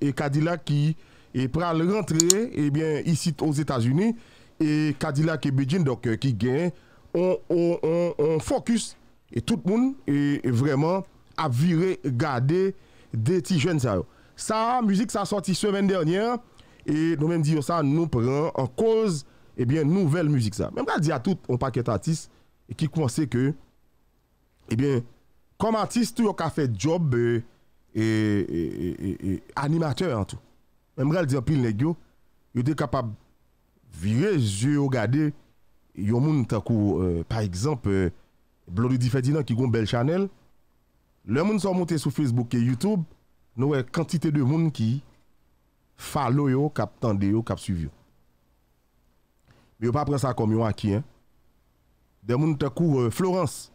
et Cadillac qui est prêt à rentrer et eh bien, ici aux États-Unis. Et Cadillac et Beijing, donc, euh, qui gagne on, focus. Et tout le monde est vraiment à virer, garder des petits jeunes. Ça, ça musique, ça a sorti semaine dernière. Et nous même disons ça, nous prend en cause, et eh bien, nouvelle musique. Ça. Même pas dire à tout un paquet d'artistes qui pensent que, et eh bien, comme artiste, tu a fait job. Euh, E, e, e, animatèr an tou. Mèm rèl di apil nè gyo, yote kapab vye, zye yo gade, yon moun takou, euh, par exemple, euh, Blodou Di Fèdina ki goun Belchanel, lè moun sa moun te sou Facebook ke Youtube, nou wè kantite de moun ki falo yo, kap tende yo, kap suvi yo. Mè yo pa prensa komyo wakien, de moun takou euh, Florence,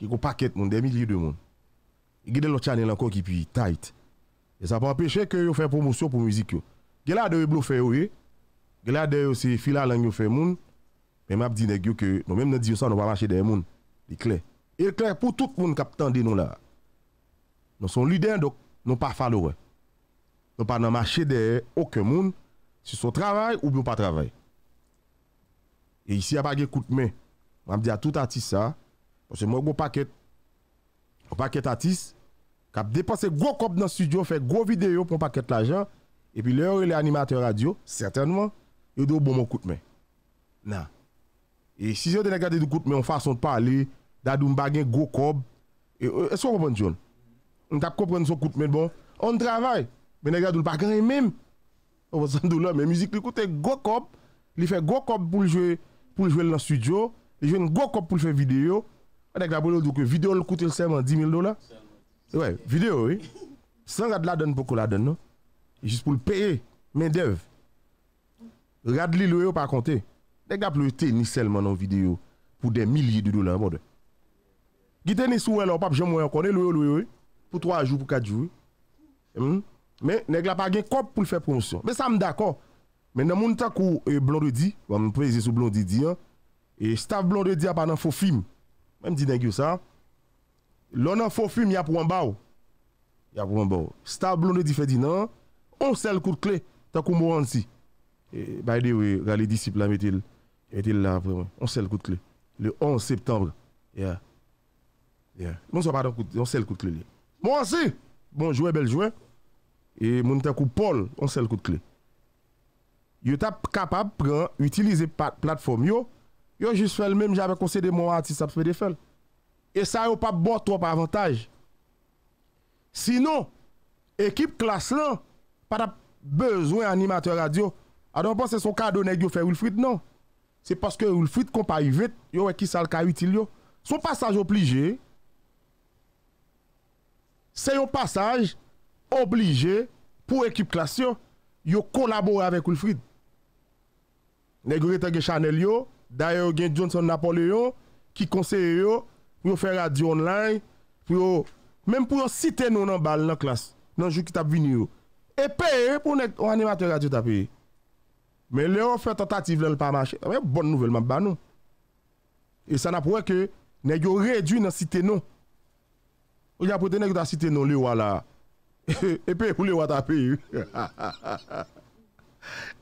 ki goun paket moun, de mili de moun. I gede lo chanel anko ki pi tight. E sa pa empeshe ke yo fè promosyon pou mizik yo. Gela de yo blo fè yo e. Gela de yo se fila lan yo fè moun. Mè mè ap di ne gyo ke yo. Mè mè mè di yo san nou pa mache deye moun. E kler. E kler pou tout moun kapitan dey nou la. Nou son lydan dok. Nou pa falo wè. Nou pa nan mache deye ok moun. Si sou travay ou bou pa travay. E isi a pa ge koute mè. Mè mè di a tout atis sa. Mè se mè gwo paket. Mè paket atis. Mè mè mè. Kap depanse go kop nan studio, fè go video pou an paket l'ajan, epi lè orè lè animatè radio, sètenman, yò dè ou bon mò koutmè. Nan. E si zè ou de nè gade dè koutmè, an fason te parli, dadoun bagè, go kop, e euh, sè ou repon joun? Nè tap kop ren sou koutmè bon? On travay, mè nè gade ou l'bagè mèm. Ou wazan dou lè, mè müzik lè koute, lè fè go kop pou l'jwe l'an studio, lè fè go kop pou l'jwe video, an dè kla bò lè ou dò kwe video lè koute lè Wè, videyo wè, san gade laden pou kou laden eh, nou. Jis pou l'peye men dev. Rade li lò yo pa akonte. Nèk la pou lò yo tenisèl man an videyo pou den mili di do lan wò de. Gite nè sou wè lò, pap jèm wè an konè lò yo lò yo wè. Pou 3 jou, pou 4 jou. Mè, nèk la pa gen kop pou l'fè pronsyon. Mè sa m d'akon. Mè nan moun ta kou blon de di, wè m pou eze sou blon de di an. E staff blon de di apan an fò film. Mè m di den kyo sa an. Lò nan fò fîm, ya pou an ba ou. Ya pou an ba ou. Stav blonè di fè di nan, on sel kout kle, takou moun an si. E bay de wè, gale disiplam etil, etil la vreman, on sel kout kle. Le 11 septembre. Ya. Ya. Moun so patan kout, on sel kout kle li. Moun an si. Moun jouè bel jouè. E moun takou pol, on sel kout kle. Yo tap kapab pran, utilize platform yo, yo jis fèl mèm, javè konsède moun ati, sap fèl de fèl. et ça n'a pas bon trop avantage. Sinon, équipe classe là, pas besoin animateur radio. Alors, ah, pense que son cadeau n'est fait Wilfried, non. C'est parce que Wilfried qu'on pas vite, yo qui ça le utile Son passage obligé. C'est un passage obligé pour équipe classe yo collabore avec Wilfried. Nèg de Chanel yo, d'ailleurs Johnson Napoléon qui conseille yo pou yo fè radio online, pou yo, menm pou yo site nou nan bal nan klas, nan jou ki tap vini yo. Epe, pou yo animatè radio tapè. E. Men, le yo fè tentative lè l'pamache. A, mè bon nouvelman ban nou. E sa napouè ke, ne yo redwi nan site nou. Ou ya pote ne yo da site nou li wala. Epe, ou li watape yo.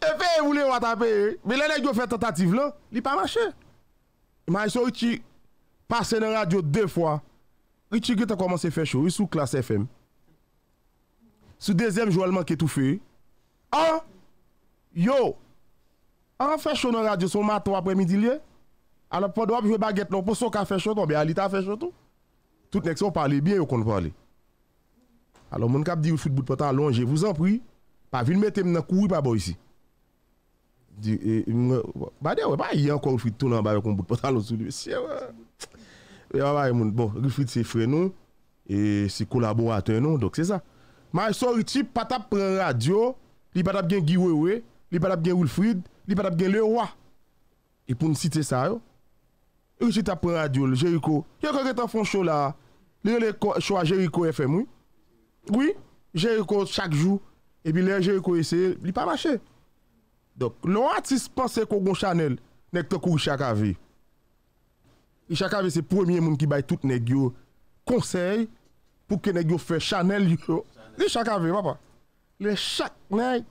Epe, ou li watape yo. Men, le yo fè tentative lè, li pamache. Ma, yon yon ki, Pase nan radyo dè fwa, ritigè ta komanse fè chou, sou klas FM. Sou dezem jou alman ke tou fè, an, yo, an fè chou nan radyo, sou matou apre midi liè, alop pa do ap fè bagèt non, pou sou ka fè chou ton, bi alita fè chou ton. Tout nek son pale biè yo konn pale. Alop moun kap di yon futbout patan lon, jè vous en pri, pa vin metem nan koui pa bo yisi. E, bade wè, ba yè ankon Wilfried tou nan bave kon bout patan lousou li. Mè siè wè. Mè wè mè mè moun. Bon, Wilfried se fre nou. E se kolaboratè nou. Dok se sa. Mè a son riti patap pran radyo. Li patap gen Giroewe. Li patap gen Wilfried. Li patap gen Lerwa. E pou n sitè sa yo. Riti tap pran radyo. Le Jericho. Yè kon kè tan fon show la. Li yon le show a Jericho FM wè. Gwi. Jericho chak jou. E bi lè Jericho ese. Li pa mache. Donc, l'on artiste pense qu'on bon Chanel n'est Chanel, courir chaque avis. Chaque avis, c'est le premier monde qui baille tout négio conseil pour que négio fait Chanel. YouTube. chaque avis, papa. Les chaque nègre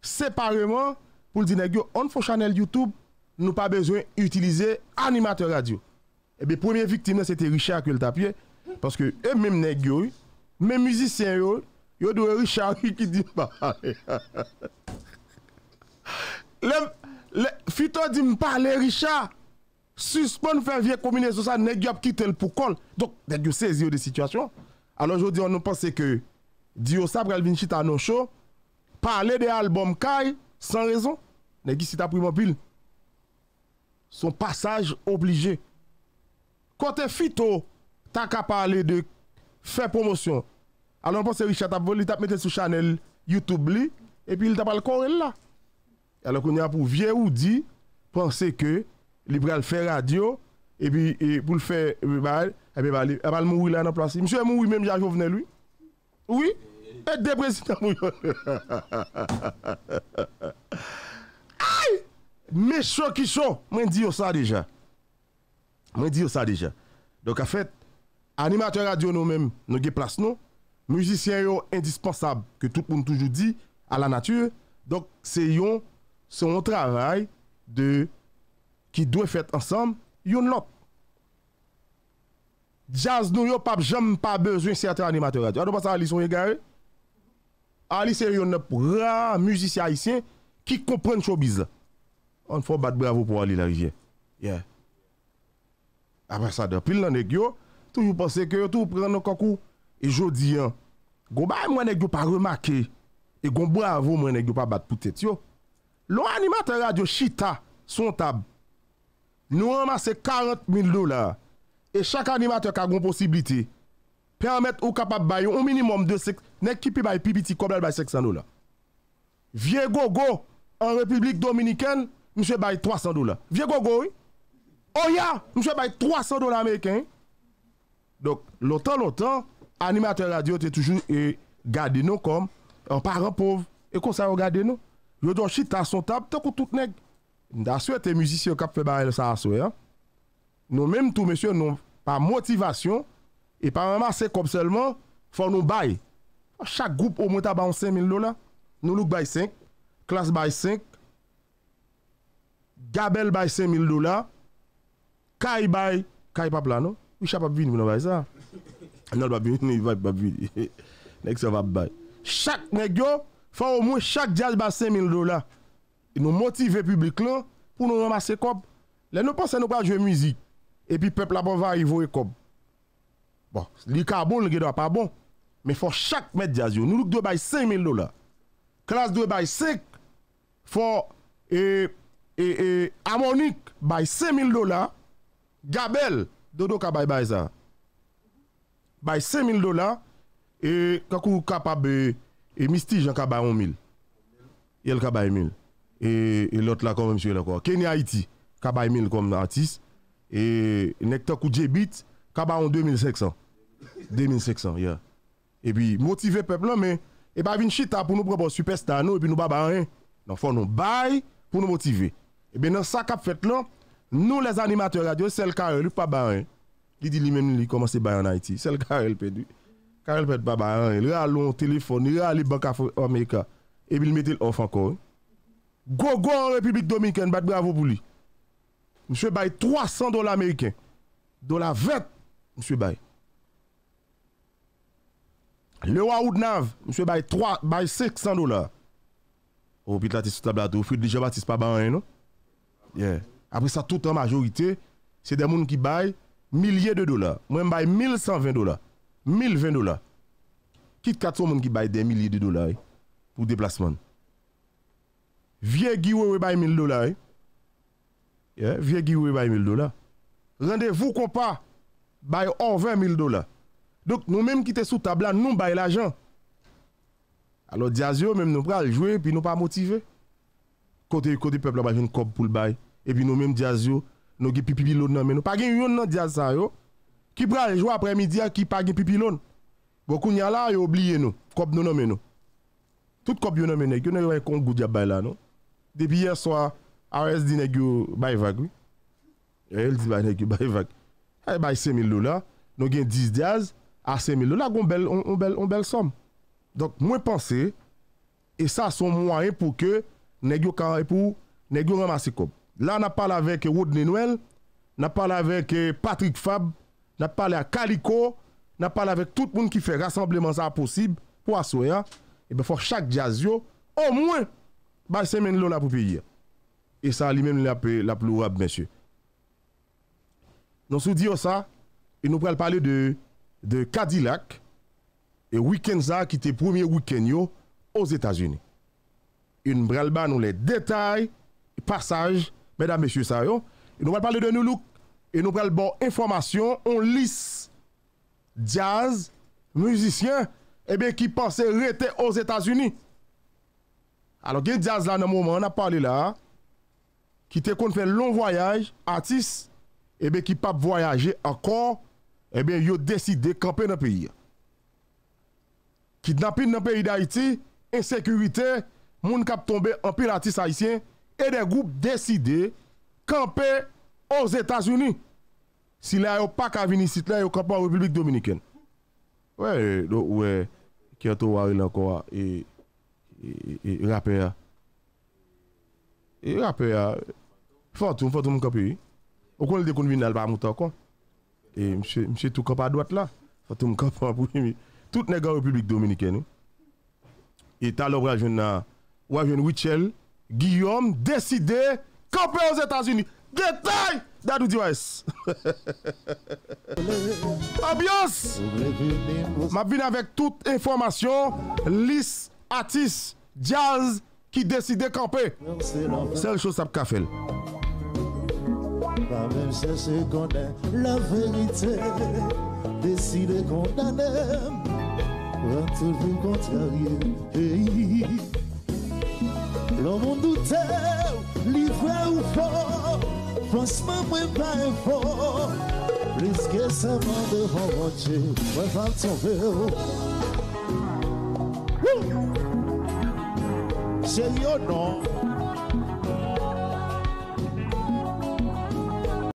séparément pour dire négio, on fait Chanel YouTube. Nous pas besoin d'utiliser animateur radio. Et eh bien, première victime, c'était Richard qui le Parce que eux-mêmes, les même musiciens, ils ont Richard qui dit pas. Bah, eh, eh, le, Fito dit me parler Richard. Suspend faire vieille combinaison ça nèg pas quitter le pour col. Donc nèg yo saisi de situation. Alors aujourd'hui on nous pensait que Dio ça va venir chita nos show parler des albums Kai sans raison. Nèg si t'a pris mon pile. Son passage obligé. Côté Fito, t'as qu'à parler de faire promotion. Alors on pense Richard t'a volé t'a mettre sur channel YouTube li et puis il t'a pas le corps là. Alors qu'on a pour vieux ou dit, penser que Libral fait radio, et puis pour le faire, et euh, bah, eh bah, va bah, mourir là dans la place. Monsieur est mourir même, j'ai venir lui. Oui, et des présidents Aïe! Méchants qui sont, moi dis ça déjà. Moi dis ça déjà. Donc en fait, animateur radio nous-mêmes, nous avons place nous. Musiciens indispensable que tout le monde toujours dit à la nature. Donc c'est c'est un travail de, qui doit être fait ensemble, yon lot. Jazz nous yon pas jamais pas besoin certains animateurs radio. Alors ça Ali sont Alice? Alice, c'est yon grand musicien haïtien qui comprennent showbiz. On faut battre bravo pour aller la rivière. Yeah. Après ça depuis l'année yo toujours pense que tout prend un coco. et je dis hein, Go bay moi nèg pas remarqué et gon bravo moi nèg pas battre pour tête yo. Lo animator radyo shita son tab. Nou an mas se 40.000 dolar. E chak animator ka goun posibiti. Permet ou kapab bayon. Ou minimum de 600.000 dolar. Ne kipi bayon pipiti koblal bayon 600 dolar. Vie go go. An republik dominiken. Mche bayon 300 dolar. Vie go go. Oya. Mche bayon 300 dolar ameken. Dok lotan lotan. Animator radyo te toujoun. E gade nou kom. An paren pov. E kon sa yo gade nou. Yo do chit a son tab, te kou tout neg. Nda sou ete mouzisi yo kap fe barel sa a sou ya. Nou menm tou mèsyon nou pa motivasyon, e pa mèman se kom selman, fò nou bay. Chak goup o mwen ta ban 5 mil dola, nou loup bay 5, klas bay 5, gabel bay 5 mil dola, kai bay, kai papla nou, yi chap ap vin pou nou bay sa. Anol pa vin, yi vay pa vin. Nèk se vap bay. Chak neg yo, Fwa ou mwen chak jaz ba se mil dola. E nou motive publik lan pou nou yon masse kob. Le nou panse nou pa jwe mwizi. E pi pepl la bon va yi vowe kob. Bon, li ka bon lge do a pa bon. Me fwa chak mwen jaz yo. Nou luk dwe bay se mil dola. Klas dwe bay sek. Fwa e... E... Amonik bay se mil dola. Gabel do do ka bay bay za. Bay se mil dola. E kakou kapab e... Et Mistige, j'en kaba 1000. Il kaba 1000. Et, et l'autre là, comme monsieur l'accord. Kenny Haïti, 1 1000 comme artiste. Et Nectar 2 en 2500. 2500, yeah. Et puis, motiver peuple, mais, et pas bah, chita pour nous prendre superstar, nous, et puis nous baba rien. Non, faut nous bail pour nous motiver. Et bien, dans ça qu'a fait là, nous les animateurs radio, c'est le cas, lui pas rien. Il dit lui-même, il commence à bail en Haïti. C'est le cas, il perdu. Car elle peut être hein, il a téléphone, il a les banques américaines. Et il met off encore. Hein. go en République dominicaine, bat bravo pour lui. Monsieur Bay, 300 dollars américains. Dollars 20, monsieur Bay. Le roi Nav, monsieur Bay, 3, 500 dollars. Au puis là, tu Baptiste, pas hein, non? Yeah. Après ça, tout en majorité, c'est des gens qui baillent milliers de dollars. Moi, je baille 1120 dollars. 1,020 dola. Kit 400 moun ki bay 10,000 dola, pou deplasman. Vye giwe we bay 1,000 dola, vye giwe we bay 1,000 dola. Rendez vous compas, bay 1,20,000 dola. Dok nou menm ki te sou tabla, nou bay l'ajan. Alo diase yo, menm nou pral jwe, pi nou pa motive. Kote peple bay jen kob pou l'bay, epi nou menm diase yo, nou ge pipipi lode nan menm, pa gen yon nan diase yo, Ki pra rejwa apre midi a, ki pa gen pipi lon. Gokou nyala e obliye nou, kop nou nome nou. Tout kop nou nome negyo, negyo renkont goudi abay la nou. Depi ye swa, ares di negyo bay vagwi. E el di bay negyo bay vagwi. Hay e, bay se mil lola, nou gen diz diaz, a se mil lola, goun bel, goun bel, goun bel som. Donk, mwen panse, e sa son moun ayen pou ke, negyo karay pou, negyo ramasi kop. La nan pal avek Rodney Noel, nan pal avek eh, Patrick Fabre, n'a parlé à Calico, n'a parlé avec tout le monde qui fait rassemblement ça possible pour assurer. Hein. Et bien, faut chaque jazz, au moins, bah, semaine là pour payer. Et ça, lui-même, la, la plus monsieur. Nous sous dit ça, et nous pourrons parler de, de Cadillac et week-end ça qui était premier week-end aux États-Unis. Une nous nous les détails, passages, mesdames, et messieurs, ça, et nous allons parler de nous, E nou prel bon informasyon, on lis jazz, mouzisyen, e ben ki panse rete ouz Etats-Unis. Alors gen jazz la nan mouman, an ap pale la, ki te kon fè loun voyaj, atis, e ben ki pap voyaje ankon, e ben yo deside kampe nan peyi. Ki nan peyi nan peyi d'Aiti, ensekurite, moun kap tombe anpe l'atis Haitien, e de goup deside kampe ou Zetas Unis, sila yo pak avini sit la yo kapwa republik Dominiken. We, we, ki yo tou warilan ko a, e, e, e, e, rapè ya. E rapè ya, fòtoum, fòtoum mkòpè yi. Okon lide kon vin dal pa moutan kon. E, msè, msè tou kapwa adwot la. Fòtoum mkòpè mpoujimi. Tout negan republik Dominiken yi. E talo brajwen na, wajwen Wechel, Guillaume, Desi D, kapè ou Zetas Unis. detay dadou diwa es abios mabine avek tout informasyon lis, atis, jaz ki deside kampe sel chos ap kafel mabine se se konen la verite deside konanem vantel vi kontaryen peyi lor moun douten li vre ou fok Franchement, pas effort. Risquer seulement de rencontrer, moi, femme Say Chérie, non.